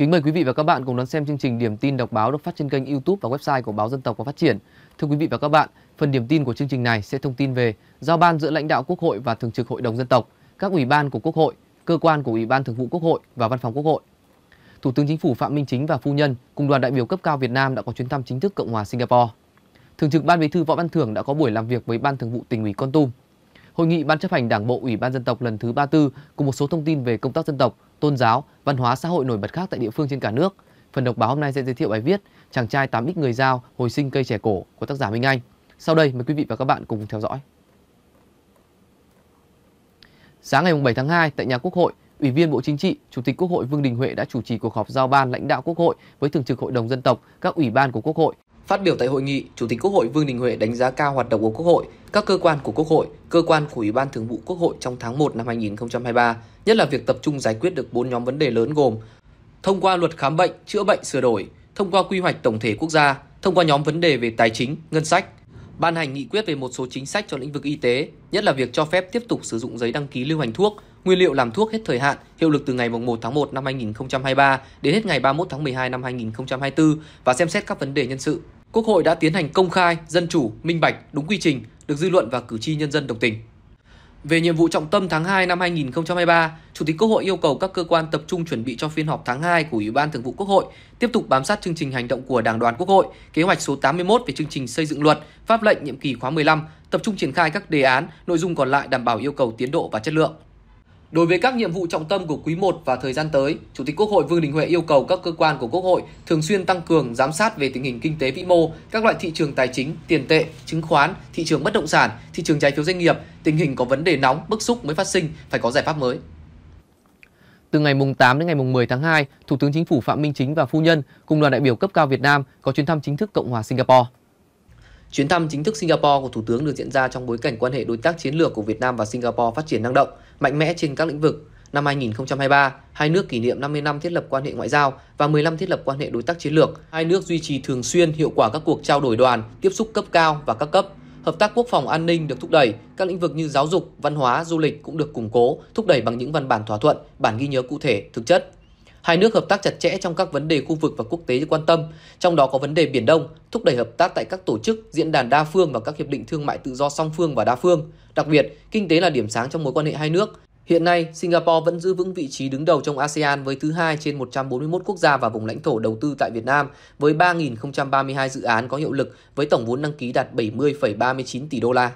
Kính mời quý vị và các bạn cùng đón xem chương trình Điểm tin đọc báo được phát trên kênh YouTube và website của báo Dân tộc và Phát triển. Thưa quý vị và các bạn, phần điểm tin của chương trình này sẽ thông tin về giao ban giữa lãnh đạo Quốc hội và Thường trực Hội đồng dân tộc, các ủy ban của Quốc hội, cơ quan của Ủy ban Thường vụ Quốc hội và Văn phòng Quốc hội. Thủ tướng Chính phủ Phạm Minh Chính và phu nhân cùng đoàn đại biểu cấp cao Việt Nam đã có chuyến thăm chính thức Cộng hòa Singapore. Thường trực Ban Bí thư Võ Văn Thưởng đã có buổi làm việc với Ban Thường vụ tỉnh ủy Con Tum Hội nghị Ban chấp hành Đảng bộ Ủy ban dân tộc lần thứ 34 cùng một số thông tin về công tác dân tộc, tôn giáo, văn hóa xã hội nổi bật khác tại địa phương trên cả nước. Phần đọc báo hôm nay sẽ giới thiệu bài viết Chàng trai 8X người Giao hồi sinh cây trẻ cổ của tác giả Minh Anh. Sau đây mời quý vị và các bạn cùng theo dõi. Sáng ngày 7 tháng 2 tại nhà Quốc hội, Ủy viên Bộ Chính trị, Chủ tịch Quốc hội Vương Đình Huệ đã chủ trì cuộc họp giao ban lãnh đạo Quốc hội với Thường trực Hội đồng Dân tộc, các ủy ban của Quốc hội Phát biểu tại hội nghị, Chủ tịch Quốc hội Vương Đình Huệ đánh giá cao hoạt động của Quốc hội, các cơ quan của Quốc hội, cơ quan của Ủy ban Thường vụ Quốc hội trong tháng 1 năm 2023, nhất là việc tập trung giải quyết được 4 nhóm vấn đề lớn gồm thông qua luật khám bệnh, chữa bệnh sửa đổi, thông qua quy hoạch tổng thể quốc gia, thông qua nhóm vấn đề về tài chính, ngân sách, ban hành nghị quyết về một số chính sách cho lĩnh vực y tế, nhất là việc cho phép tiếp tục sử dụng giấy đăng ký lưu hành thuốc, nguyên liệu làm thuốc hết thời hạn, hiệu lực từ ngày 1 tháng 1 năm 2023 đến hết ngày 31 tháng 12 năm 2024 và xem xét các vấn đề nhân sự, Quốc hội đã tiến hành công khai, dân chủ, minh bạch, đúng quy trình, được dư luận và cử tri nhân dân đồng tình. Về nhiệm vụ trọng tâm tháng 2 năm 2023, Chủ tịch Quốc hội yêu cầu các cơ quan tập trung chuẩn bị cho phiên họp tháng 2 của Ủy ban Thường vụ Quốc hội, tiếp tục bám sát chương trình hành động của Đảng đoàn Quốc hội, kế hoạch số 81 về chương trình xây dựng luật, pháp lệnh nhiệm kỳ khóa 15, tập trung triển khai các đề án, nội dung còn lại đảm bảo yêu cầu tiến độ và chất lượng. Đối với các nhiệm vụ trọng tâm của quý 1 và thời gian tới, Chủ tịch Quốc hội Vương Đình Huệ yêu cầu các cơ quan của Quốc hội thường xuyên tăng cường giám sát về tình hình kinh tế vĩ mô, các loại thị trường tài chính, tiền tệ, chứng khoán, thị trường bất động sản, thị trường trái phiếu doanh nghiệp, tình hình có vấn đề nóng, bức xúc mới phát sinh phải có giải pháp mới. Từ ngày mùng 8 đến ngày mùng 10 tháng 2, Thủ tướng Chính phủ Phạm Minh Chính và Phu Nhân cùng đoàn đại biểu cấp cao Việt Nam có chuyến thăm chính thức Cộng hòa Singapore. Chuyến thăm chính thức Singapore của Thủ tướng được diễn ra trong bối cảnh quan hệ đối tác chiến lược của Việt Nam và Singapore phát triển năng động, mạnh mẽ trên các lĩnh vực. Năm 2023, hai nước kỷ niệm 50 năm thiết lập quan hệ ngoại giao và 15 thiết lập quan hệ đối tác chiến lược. Hai nước duy trì thường xuyên hiệu quả các cuộc trao đổi đoàn, tiếp xúc cấp cao và các cấp. Hợp tác quốc phòng an ninh được thúc đẩy, các lĩnh vực như giáo dục, văn hóa, du lịch cũng được củng cố, thúc đẩy bằng những văn bản thỏa thuận, bản ghi nhớ cụ thể, thực chất. Hai nước hợp tác chặt chẽ trong các vấn đề khu vực và quốc tế quan tâm, trong đó có vấn đề Biển Đông, thúc đẩy hợp tác tại các tổ chức, diễn đàn đa phương và các hiệp định thương mại tự do song phương và đa phương. Đặc biệt, kinh tế là điểm sáng trong mối quan hệ hai nước. Hiện nay, Singapore vẫn giữ vững vị trí đứng đầu trong ASEAN với thứ hai trên 141 quốc gia và vùng lãnh thổ đầu tư tại Việt Nam với 3.032 dự án có hiệu lực với tổng vốn đăng ký đạt 70,39 tỷ đô la.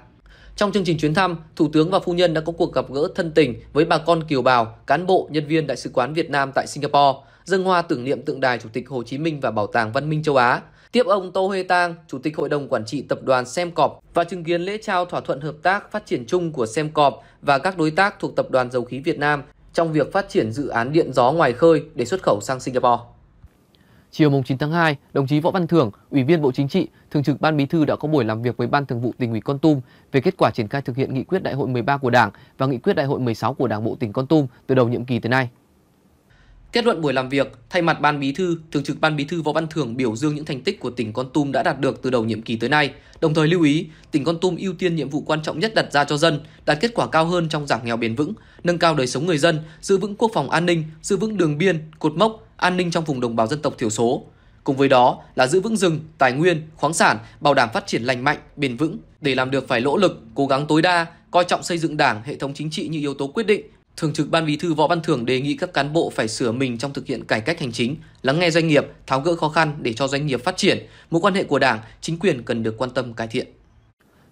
Trong chương trình chuyến thăm, Thủ tướng và Phu Nhân đã có cuộc gặp gỡ thân tình với bà con kiều bào, cán bộ, nhân viên Đại sứ quán Việt Nam tại Singapore, dân hoa tưởng niệm tượng đài Chủ tịch Hồ Chí Minh và Bảo tàng Văn minh châu Á. Tiếp ông Tô Huê Tang, Chủ tịch Hội đồng Quản trị Tập đoàn Semcorp và chứng kiến lễ trao thỏa thuận hợp tác phát triển chung của Semcorp và các đối tác thuộc Tập đoàn Dầu khí Việt Nam trong việc phát triển dự án điện gió ngoài khơi để xuất khẩu sang Singapore. Chiều 9 tháng 2, đồng chí Võ Văn Thưởng, Ủy viên Bộ Chính trị, Thường trực Ban Bí thư đã có buổi làm việc với Ban Thường vụ tỉnh ủy Con Tum về kết quả triển khai thực hiện nghị quyết Đại hội 13 của Đảng và nghị quyết Đại hội 16 của Đảng bộ tỉnh Con Tum từ đầu nhiệm kỳ tới nay. Kết luận buổi làm việc, thay mặt Ban Bí thư, Thường trực Ban Bí thư Võ Văn Thưởng biểu dương những thành tích của tỉnh Con Tum đã đạt được từ đầu nhiệm kỳ tới nay, đồng thời lưu ý tỉnh Con Tum ưu tiên nhiệm vụ quan trọng nhất đặt ra cho dân, đạt kết quả cao hơn trong giảm nghèo bền vững, nâng cao đời sống người dân, giữ vững quốc phòng an ninh, giữ vững đường biên, cột mốc, an ninh trong vùng đồng bào dân tộc thiểu số. Cùng với đó là giữ vững rừng, tài nguyên, khoáng sản, bảo đảm phát triển lành mạnh, bền vững. Để làm được phải nỗ lực, cố gắng tối đa, coi trọng xây dựng đảng, hệ thống chính trị như yếu tố quyết định. Thường trực Ban Bí thư Võ Văn Thưởng đề nghị các cán bộ phải sửa mình trong thực hiện cải cách hành chính, lắng nghe doanh nghiệp, tháo gỡ khó khăn để cho doanh nghiệp phát triển. Mối quan hệ của Đảng, chính quyền cần được quan tâm cải thiện.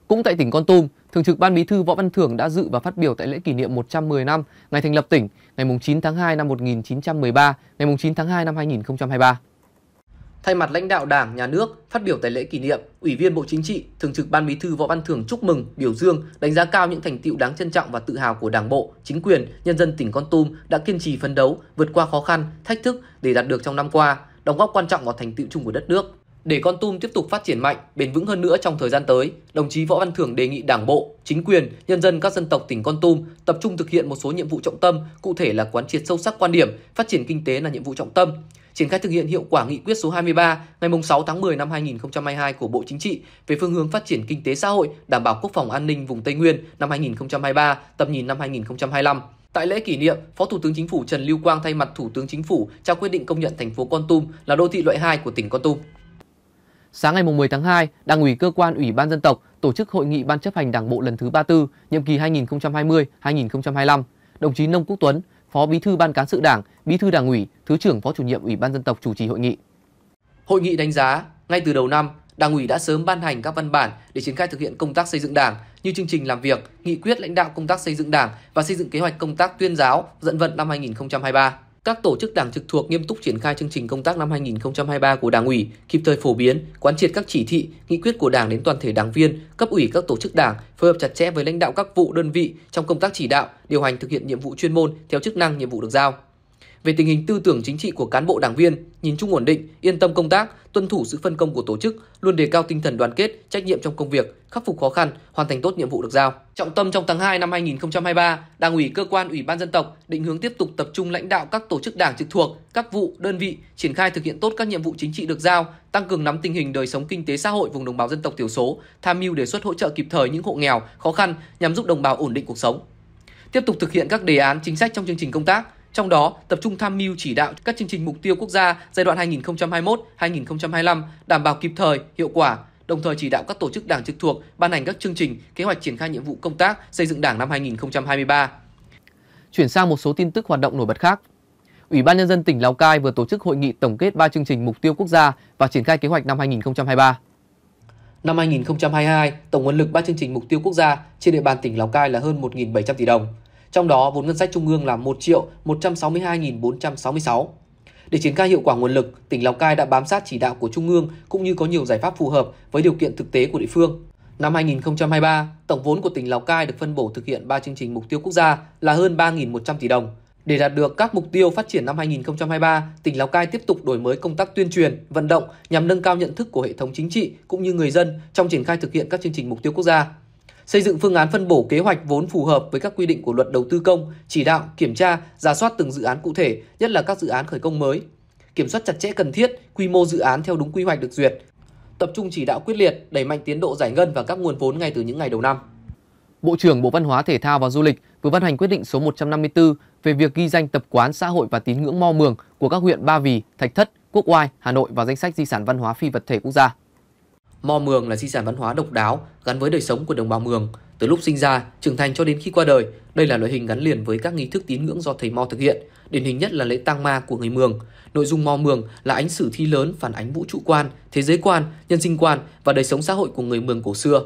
Cũng tại tỉnh Con Tum, Thường trực Ban Bí thư Võ Văn Thưởng đã dự và phát biểu tại lễ kỷ niệm 110 năm ngày thành lập tỉnh, ngày 9 tháng 2 năm 1913, ngày 9 tháng 2 năm 2023. Thay mặt lãnh đạo Đảng, Nhà nước, phát biểu tại lễ kỷ niệm, Ủy viên Bộ Chính trị, Thường trực Ban Bí thư Võ Văn Thưởng chúc mừng, biểu dương, đánh giá cao những thành tiệu đáng trân trọng và tự hào của Đảng bộ, chính quyền, nhân dân tỉnh Con Tum đã kiên trì phấn đấu, vượt qua khó khăn, thách thức để đạt được trong năm qua, đóng góp quan trọng vào thành tiệu chung của đất nước. Để Con Tum tiếp tục phát triển mạnh, bền vững hơn nữa trong thời gian tới, đồng chí Võ Văn Thưởng đề nghị Đảng bộ, chính quyền, nhân dân các dân tộc tỉnh Con Tum tập trung thực hiện một số nhiệm vụ trọng tâm, cụ thể là quán triệt sâu sắc quan điểm phát triển kinh tế là nhiệm vụ trọng tâm, triển khai thực hiện hiệu quả nghị quyết số 23 ngày 6 tháng 10 năm 2022 của Bộ Chính trị về phương hướng phát triển kinh tế xã hội, đảm bảo quốc phòng an ninh vùng Tây Nguyên năm 2023, tầm nhìn năm 2025. Tại lễ kỷ niệm, Phó Thủ tướng Chính phủ Trần Lưu Quang thay mặt Thủ tướng Chính phủ trao quyết định công nhận thành phố Con Tum là đô thị loại 2 của tỉnh Con Tum. Sáng ngày 10 tháng 2, Đảng ủy cơ quan Ủy ban dân tộc tổ chức hội nghị Ban chấp hành Đảng bộ lần thứ 34, nhiệm kỳ 2020-2025. Đồng chí Nông Quốc Tuấn, Phó Bí thư Ban cán sự Đảng, Bí thư Đảng ủy, Thứ trưởng Phó chủ nhiệm Ủy ban dân tộc chủ trì hội nghị. Hội nghị đánh giá, ngay từ đầu năm, Đảng ủy đã sớm ban hành các văn bản để triển khai thực hiện công tác xây dựng Đảng như chương trình làm việc, nghị quyết lãnh đạo công tác xây dựng Đảng và xây dựng kế hoạch công tác tuyên giáo dẫn vận năm 2023 các tổ chức đảng trực thuộc nghiêm túc triển khai chương trình công tác năm 2023 của Đảng ủy, kịp thời phổ biến, quán triệt các chỉ thị, nghị quyết của Đảng đến toàn thể đảng viên, cấp ủy các tổ chức đảng, phối hợp chặt chẽ với lãnh đạo các vụ đơn vị trong công tác chỉ đạo, điều hành thực hiện nhiệm vụ chuyên môn theo chức năng nhiệm vụ được giao về tình hình tư tưởng chính trị của cán bộ đảng viên, nhìn chung ổn định, yên tâm công tác, tuân thủ sự phân công của tổ chức, luôn đề cao tinh thần đoàn kết, trách nhiệm trong công việc, khắc phục khó khăn, hoàn thành tốt nhiệm vụ được giao. Trọng tâm trong tháng 2 năm 2023, Đảng ủy cơ quan Ủy ban dân tộc định hướng tiếp tục tập trung lãnh đạo các tổ chức đảng trực thuộc, các vụ, đơn vị triển khai thực hiện tốt các nhiệm vụ chính trị được giao, tăng cường nắm tình hình đời sống kinh tế xã hội vùng đồng bào dân tộc thiểu số, tham mưu đề xuất hỗ trợ kịp thời những hộ nghèo, khó khăn nhằm giúp đồng bào ổn định cuộc sống tiếp tục thực hiện các đề án chính sách trong chương trình công tác, trong đó, tập trung tham mưu chỉ đạo các chương trình mục tiêu quốc gia giai đoạn 2021-2025 đảm bảo kịp thời, hiệu quả, đồng thời chỉ đạo các tổ chức đảng trực thuộc ban hành các chương trình, kế hoạch triển khai nhiệm vụ công tác xây dựng Đảng năm 2023. Chuyển sang một số tin tức hoạt động nổi bật khác. Ủy ban nhân dân tỉnh Lào Cai vừa tổ chức hội nghị tổng kết 3 chương trình mục tiêu quốc gia và triển khai kế hoạch năm 2023. Năm 2022, tổng nguồn lực 3 chương trình mục tiêu quốc gia trên địa bàn tỉnh Lào Cai là hơn 1.700 tỷ đồng trong đó vốn ngân sách trung ương là 1 triệu 162.466. Để triển khai hiệu quả nguồn lực, tỉnh Lào Cai đã bám sát chỉ đạo của Trung ương cũng như có nhiều giải pháp phù hợp với điều kiện thực tế của địa phương. Năm 2023, tổng vốn của tỉnh Lào Cai được phân bổ thực hiện 3 chương trình mục tiêu quốc gia là hơn 3.100 tỷ đồng. Để đạt được các mục tiêu phát triển năm 2023, tỉnh Lào Cai tiếp tục đổi mới công tác tuyên truyền, vận động nhằm nâng cao nhận thức của hệ thống chính trị cũng như người dân trong triển khai thực hiện các chương trình mục tiêu quốc gia xây dựng phương án phân bổ kế hoạch vốn phù hợp với các quy định của luật đầu tư công, chỉ đạo, kiểm tra, giả soát từng dự án cụ thể, nhất là các dự án khởi công mới, kiểm soát chặt chẽ cần thiết, quy mô dự án theo đúng quy hoạch được duyệt, tập trung chỉ đạo quyết liệt, đẩy mạnh tiến độ giải ngân và các nguồn vốn ngay từ những ngày đầu năm. Bộ trưởng Bộ Văn hóa Thể thao và Du lịch vừa ban hành quyết định số 154 về việc ghi danh tập quán xã hội và tín ngưỡng Mo Mường của các huyện Ba Vì, Thạch Thất, Quốc Oai, Hà Nội vào danh sách di sản văn hóa phi vật thể quốc gia. Mò Mường là di sản văn hóa độc đáo gắn với đời sống của đồng bào Mường. Từ lúc sinh ra, trưởng thành cho đến khi qua đời, đây là loại hình gắn liền với các nghi thức tín ngưỡng do thầy mò thực hiện. Điển hình nhất là lễ tang ma của người Mường. Nội dung Mò Mường là ánh sử thi lớn phản ánh vũ trụ quan, thế giới quan, nhân sinh quan và đời sống xã hội của người Mường cổ xưa.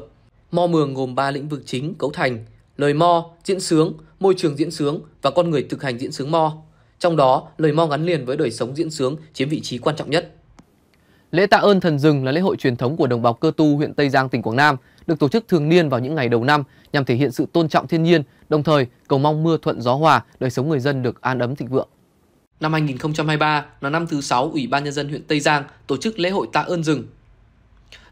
Mò Mường gồm 3 lĩnh vực chính cấu thành: lời mò, diễn sướng, môi trường diễn sướng và con người thực hành diễn sướng mò. Trong đó, lời mò gắn liền với đời sống diễn sướng chiếm vị trí quan trọng nhất. Lễ tạ ơn thần rừng là lễ hội truyền thống của đồng bào Cơ Tu, huyện Tây Giang, tỉnh Quảng Nam, được tổ chức thường niên vào những ngày đầu năm nhằm thể hiện sự tôn trọng thiên nhiên, đồng thời cầu mong mưa thuận gió hòa, đời sống người dân được an ấm thịnh vượng. Năm 2023 là năm thứ 6 Ủy ban Nhân dân huyện Tây Giang tổ chức lễ hội tạ ơn rừng.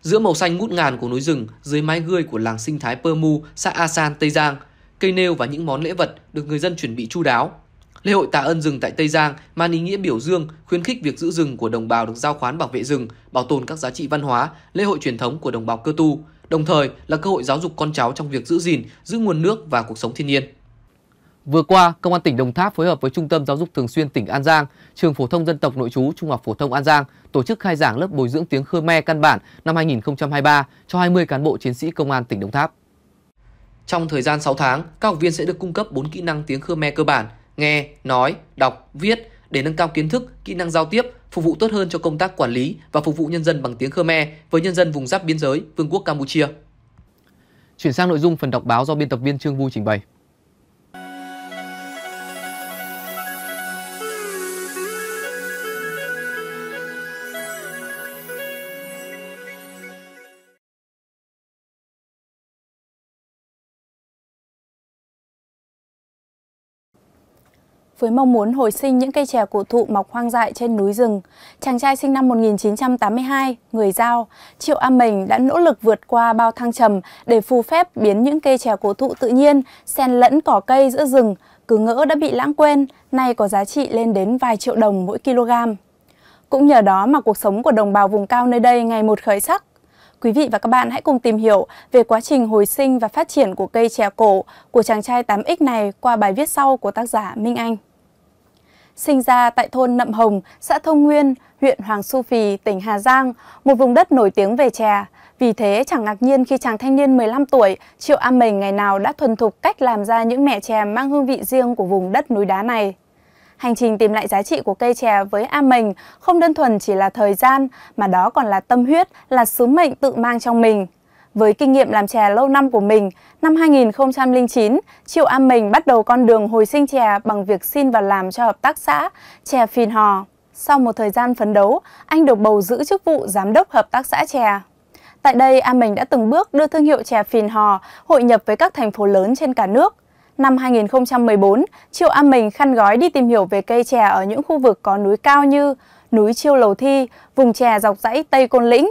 Giữa màu xanh ngút ngàn của núi rừng, dưới mái gươi của làng sinh thái Pơ Mu, xã A San Tây Giang, cây nêu và những món lễ vật được người dân chuẩn bị chu đáo, Lễ hội tạ ơn rừng tại Tây Giang mang ý nghĩa biểu dương, khuyến khích việc giữ rừng của đồng bào được giao khoán bảo vệ rừng, bảo tồn các giá trị văn hóa, lễ hội truyền thống của đồng bào cơ tu, đồng thời là cơ hội giáo dục con cháu trong việc giữ gìn, giữ nguồn nước và cuộc sống thiên nhiên. Vừa qua, Công an tỉnh Đồng Tháp phối hợp với Trung tâm Giáo dục Thường xuyên tỉnh An Giang, Trường Phổ thông Dân tộc Nội trú Trung học Phổ thông An Giang tổ chức khai giảng lớp bồi dưỡng tiếng Khmer căn bản năm 2023 cho 20 cán bộ chiến sĩ Công an tỉnh Đồng Tháp. Trong thời gian 6 tháng, các học viên sẽ được cung cấp 4 kỹ năng tiếng Khmer cơ bản nghe, nói, đọc, viết để nâng cao kiến thức, kỹ năng giao tiếp, phục vụ tốt hơn cho công tác quản lý và phục vụ nhân dân bằng tiếng Khmer với nhân dân vùng giáp biên giới Vương quốc Campuchia. Chuyển sang nội dung phần đọc báo do biên tập viên Trương Vui trình bày. với mong muốn hồi sinh những cây chè cổ thụ mọc hoang dại trên núi rừng. Chàng trai sinh năm 1982, người Giao, Triệu A Mình đã nỗ lực vượt qua bao thăng trầm để phù phép biến những cây chè cổ thụ tự nhiên, xen lẫn cỏ cây giữa rừng, cứ ngỡ đã bị lãng quên, nay có giá trị lên đến vài triệu đồng mỗi kg. Cũng nhờ đó mà cuộc sống của đồng bào vùng cao nơi đây ngày một khởi sắc. Quý vị và các bạn hãy cùng tìm hiểu về quá trình hồi sinh và phát triển của cây chè cổ của chàng trai 8X này qua bài viết sau của tác giả Minh Anh. Sinh ra tại thôn Nậm Hồng, xã Thông Nguyên, huyện Hoàng Su Phì, tỉnh Hà Giang, một vùng đất nổi tiếng về chè. Vì thế chẳng ngạc nhiên khi chàng thanh niên 15 tuổi, Triệu A Mình ngày nào đã thuần thục cách làm ra những mẻ chè mang hương vị riêng của vùng đất núi đá này. Hành trình tìm lại giá trị của cây chè với A Mình không đơn thuần chỉ là thời gian, mà đó còn là tâm huyết, là sứ mệnh tự mang trong mình. Với kinh nghiệm làm chè lâu năm của mình, năm 2009, Triệu A Mình bắt đầu con đường hồi sinh chè bằng việc xin và làm cho hợp tác xã Chè Phìn Hò. Sau một thời gian phấn đấu, anh được bầu giữ chức vụ giám đốc hợp tác xã chè. Tại đây, A Mình đã từng bước đưa thương hiệu chè Phìn Hò hội nhập với các thành phố lớn trên cả nước – Năm 2014, Triệu Am Mình khăn gói đi tìm hiểu về cây chè ở những khu vực có núi cao như núi Chiêu Lầu Thi, vùng chè dọc dãy Tây Côn Lĩnh.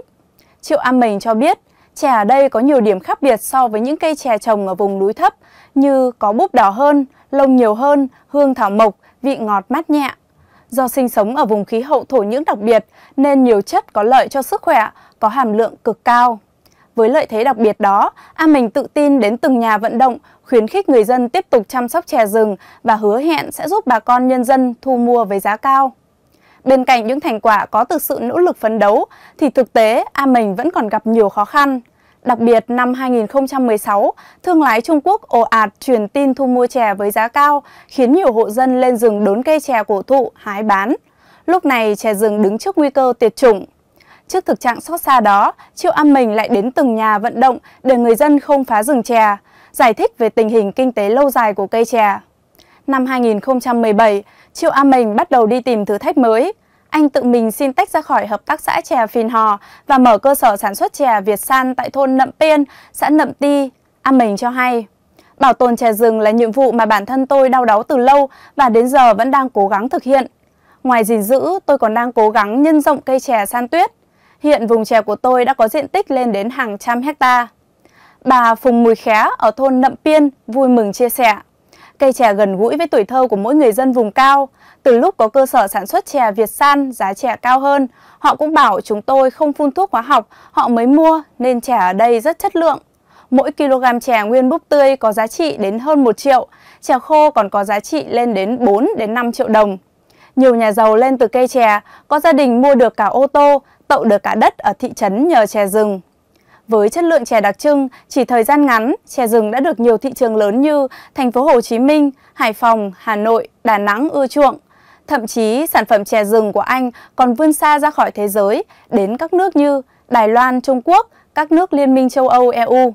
Triệu Am Mình cho biết, chè ở đây có nhiều điểm khác biệt so với những cây chè trồng ở vùng núi thấp như có búp đỏ hơn, lông nhiều hơn, hương thảo mộc, vị ngọt mát nhẹ. Do sinh sống ở vùng khí hậu thổ nhưỡng đặc biệt nên nhiều chất có lợi cho sức khỏe có hàm lượng cực cao. Với lợi thế đặc biệt đó, a mình tự tin đến từng nhà vận động, khuyến khích người dân tiếp tục chăm sóc chè rừng và hứa hẹn sẽ giúp bà con nhân dân thu mua với giá cao. Bên cạnh những thành quả có từ sự nỗ lực phấn đấu, thì thực tế A Mình vẫn còn gặp nhiều khó khăn. Đặc biệt năm 2016, thương lái Trung Quốc ồ ạt truyền tin thu mua chè với giá cao, khiến nhiều hộ dân lên rừng đốn cây chè cổ thụ hái bán. Lúc này chè rừng đứng trước nguy cơ tuyệt chủng. Trước thực trạng xót xa đó, Triệu Am Mình lại đến từng nhà vận động để người dân không phá rừng chè, giải thích về tình hình kinh tế lâu dài của cây chè. Năm 2017, Triệu Am Mình bắt đầu đi tìm thử thách mới. Anh tự mình xin tách ra khỏi hợp tác xã chè Phìn Hò và mở cơ sở sản xuất chè Việt San tại thôn Nậm Tiên, xã Nậm Ti. Am Mình cho hay, bảo tồn chè rừng là nhiệm vụ mà bản thân tôi đau đáu từ lâu và đến giờ vẫn đang cố gắng thực hiện. Ngoài gìn giữ, tôi còn đang cố gắng nhân rộng cây chè san tuyết, Hiện vùng chè của tôi đã có diện tích lên đến hàng trăm hecta. Bà Phùng Mùi Khé ở thôn Nậm Piên vui mừng chia sẻ. Cây chè gần gũi với tuổi thơ của mỗi người dân vùng cao. Từ lúc có cơ sở sản xuất chè Việt San giá chè cao hơn, họ cũng bảo chúng tôi không phun thuốc hóa học, họ mới mua nên chè ở đây rất chất lượng. Mỗi kg chè nguyên búp tươi có giá trị đến hơn 1 triệu, chè khô còn có giá trị lên đến 4 đến 5 triệu đồng. Nhiều nhà giàu lên từ cây chè, có gia đình mua được cả ô tô, tậu được cả đất ở thị trấn nhờ chè rừng. Với chất lượng chè đặc trưng, chỉ thời gian ngắn, chè rừng đã được nhiều thị trường lớn như thành phố Hồ Chí Minh, Hải Phòng, Hà Nội, Đà Nẵng ưa chuộng. Thậm chí sản phẩm chè rừng của Anh còn vươn xa ra khỏi thế giới, đến các nước như Đài Loan, Trung Quốc, các nước Liên minh châu Âu, EU.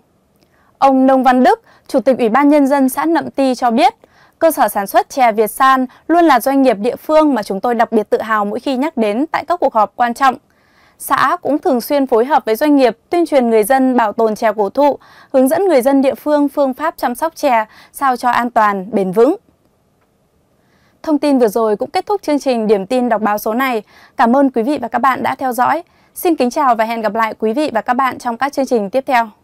Ông Nông Văn Đức, Chủ tịch Ủy ban Nhân dân xã Nậm Ti cho biết, cơ sở sản xuất chè Việt San luôn là doanh nghiệp địa phương mà chúng tôi đặc biệt tự hào mỗi khi nhắc đến tại các cuộc họp quan trọng xã cũng thường xuyên phối hợp với doanh nghiệp tuyên truyền người dân bảo tồn chè cổ thụ, hướng dẫn người dân địa phương phương pháp chăm sóc chè sao cho an toàn, bền vững. Thông tin vừa rồi cũng kết thúc chương trình điểm tin đọc báo số này. Cảm ơn quý vị và các bạn đã theo dõi. Xin kính chào và hẹn gặp lại quý vị và các bạn trong các chương trình tiếp theo.